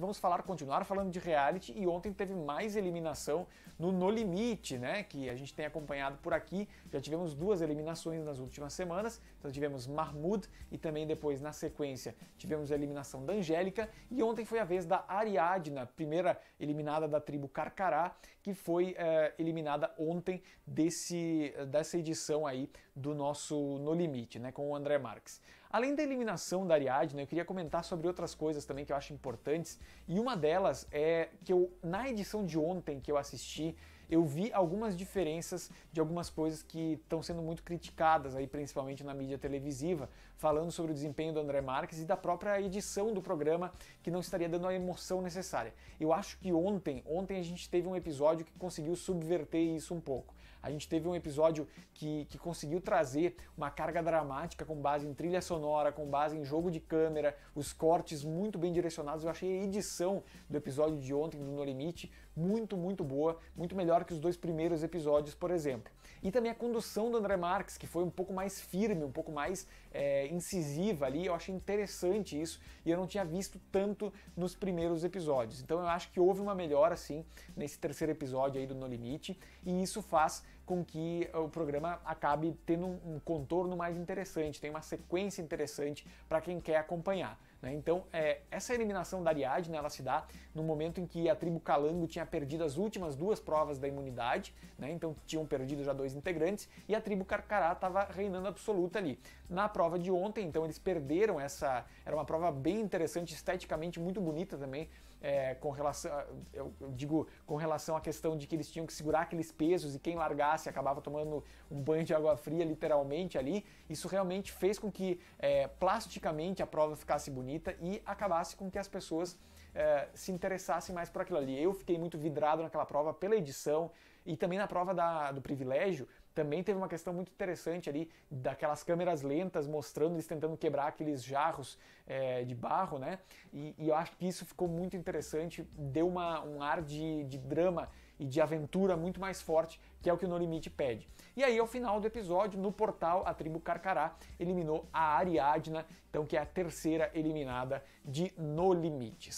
Vamos falar, continuar falando de reality e ontem teve mais eliminação no No Limite, né? Que a gente tem acompanhado por aqui. Já tivemos duas eliminações nas últimas semanas. Então tivemos Mahmoud e também depois na sequência tivemos a eliminação da Angélica e ontem foi a vez da Ariadna, primeira eliminada da tribo Carcará, que foi é, eliminada ontem desse dessa edição aí do nosso No Limite, né, com o André Marques. Além da eliminação da Ariadne, eu queria comentar sobre outras coisas também que eu acho importantes, e uma delas é que eu, na edição de ontem que eu assisti, eu vi algumas diferenças de algumas coisas que estão sendo muito criticadas aí, principalmente na mídia televisiva, falando sobre o desempenho do André Marques e da própria edição do programa que não estaria dando a emoção necessária. Eu acho que ontem, ontem a gente teve um episódio que conseguiu subverter isso um pouco. A gente teve um episódio que, que conseguiu trazer uma carga dramática com base em trilha sonora, com base em jogo de câmera, os cortes muito bem direcionados. Eu achei a edição do episódio de ontem do No Limite muito, muito boa, muito melhor que os dois primeiros episódios, por exemplo. E também a condução do André Marques, que foi um pouco mais firme, um pouco mais é, incisiva ali. Eu achei interessante isso e eu não tinha visto tanto nos primeiros episódios. Então eu acho que houve uma melhora, sim, nesse terceiro episódio aí do No Limite e isso faz com que o programa acabe tendo tendo um, um contorno mais interessante, tem uma sequência interessante para quem quer acompanhar. Né? Então, é, essa eliminação da Ariadne né, ela se dá no momento em que a tribo Calango tinha perdido as últimas duas provas da imunidade, né? então tinham perdido já dois integrantes, e a tribo Carcará estava reinando absoluta ali. Na prova de ontem, então, eles perderam essa. Era uma prova bem interessante, esteticamente muito bonita também, é, com relação. eu digo, com relação à questão de que eles tinham que segurar aqueles pesos e quem largasse acabava tomando um banho de água fria, literalmente ali. Isso realmente fez com que é, plasticamente a prova ficasse bonita bonita e acabasse com que as pessoas é, se interessassem mais por aquilo ali. Eu fiquei muito vidrado naquela prova pela edição e também na prova da, do privilégio, também teve uma questão muito interessante ali daquelas câmeras lentas mostrando eles tentando quebrar aqueles jarros é, de barro, né? E, e, eu acho que isso ficou muito interessante, deu uma, um ar de, de drama e de aventura muito mais forte, que é o que o No Limite pede. E aí, ao final do episódio, no portal, a tribo Carcará eliminou a Ariadna, então que é a terceira eliminada de No Limites.